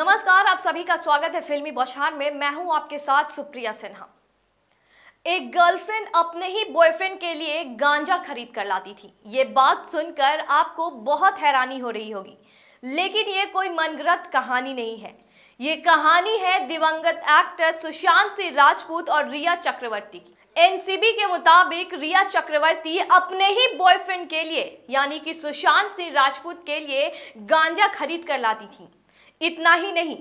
नमस्कार आप सभी का स्वागत है फिल्मी बौछार में मैं हूं आपके साथ सुप्रिया सिन्हा एक गर्लफ्रेंड अपने ही बॉयफ्रेंड के लिए गांजा खरीद कर लाती थी ये बात सुनकर आपको बहुत हैरानी हो रही होगी लेकिन ये कोई मनगृत कहानी नहीं है ये कहानी है दिवंगत एक्टर सुशांत सिंह राजपूत और रिया चक्रवर्ती की एनसीबी के मुताबिक रिया चक्रवर्ती अपने ही बॉयफ्रेंड के लिए यानी कि सुशांत सिंह राजपूत के लिए गांजा खरीद कर लाती थी इतना ही नहीं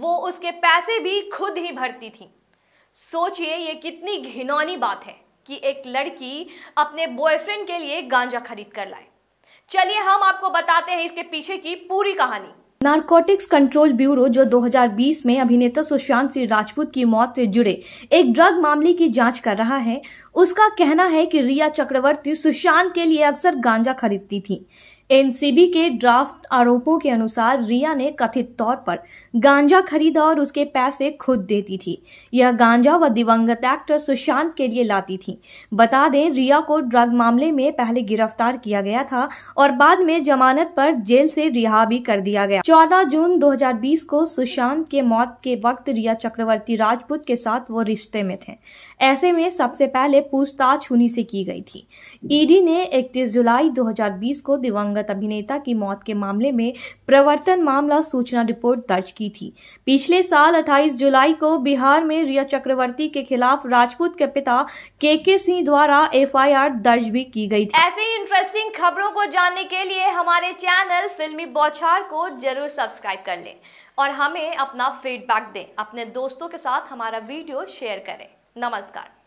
वो उसके पैसे भी खुद ही भरती थी सोचिए ये कितनी घिनौनी बात है कि एक लड़की अपने बॉयफ्रेंड के लिए गांजा खरीद कर लाए चलिए हम आपको बताते हैं इसके पीछे की पूरी कहानी नारकोटिक्स कंट्रोल ब्यूरो जो 2020 में अभिनेता सुशांत सिंह राजपूत की मौत से जुड़े एक ड्रग मामले की जांच कर रहा है उसका कहना है कि रिया चक्रवर्ती सुशांत के लिए अक्सर गांजा खरीदती थी एनसीबी के ड्राफ्ट आरोपों के अनुसार रिया ने कथित तौर पर गांजा खरीदा और उसके पैसे खुद देती थी यह गांजा व दिवंगत एक्टर सुशांत के लिए लाती थी बता दें रिया को ड्रग मामले में पहले गिरफ्तार किया गया था और बाद में जमानत पर जेल से रिहा भी कर दिया गया 14 जून 2020 को सुशांत के मौत के वक्त रिया चक्रवर्ती राजपूत के साथ वो रिश्ते में थे ऐसे में सबसे पहले पूछताछ उन्हीं से की गई थी ईडी ने इकतीस जुलाई दो को दिवंगत दिवंगत अभिनेता की मौत के मामले में प्रवर्तन मामला सूचना रिपोर्ट दर्ज की थी पिछले साल 28 जुलाई को बिहार में रिया चक्रवर्ती के खिलाफ राजपूत के पिता के के सिंह द्वारा एफ दर्ज भी की गई थी ऐसे ही इंटरेस्टिंग खबरों को जानने के लिए हमारे चैनल फिल्मी बौछार को जरूर सब्सक्राइब कर लें और हमें अपना फीडबैक दें अपने दोस्तों के साथ हमारा वीडियो शेयर करें नमस्कार